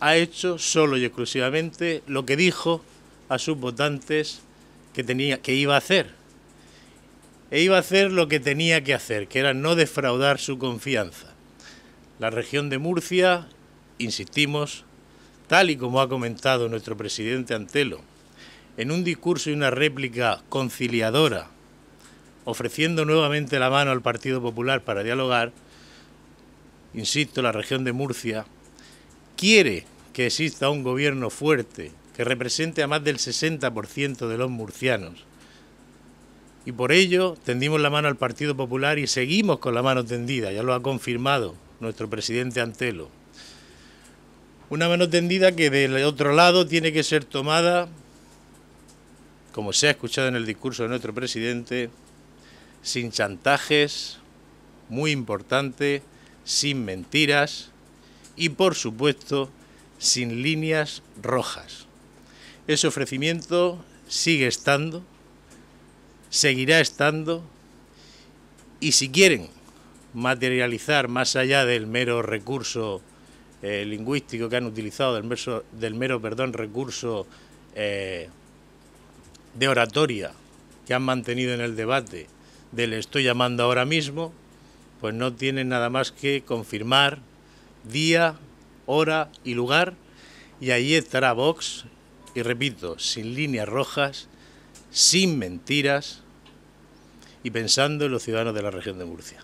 ha hecho solo y exclusivamente lo que dijo a sus votantes que, tenía, que iba a hacer. E iba a hacer lo que tenía que hacer, que era no defraudar su confianza. La región de Murcia, insistimos, tal y como ha comentado nuestro presidente Antelo, en un discurso y una réplica conciliadora, ofreciendo nuevamente la mano al Partido Popular para dialogar, insisto, la región de Murcia quiere que exista un gobierno fuerte que represente a más del 60% de los murcianos. Y por ello tendimos la mano al Partido Popular y seguimos con la mano tendida, ya lo ha confirmado nuestro presidente Antelo. Una mano tendida que del otro lado tiene que ser tomada, como se ha escuchado en el discurso de nuestro presidente, sin chantajes, muy importante, sin mentiras, y por supuesto sin líneas rojas. Ese ofrecimiento sigue estando, seguirá estando y si quieren materializar más allá del mero recurso eh, lingüístico que han utilizado, del, del mero perdón, recurso eh, de oratoria que han mantenido en el debate del estoy llamando ahora mismo, pues no tienen nada más que confirmar día, hora y lugar y allí estará Vox, y repito, sin líneas rojas, sin mentiras y pensando en los ciudadanos de la región de Murcia.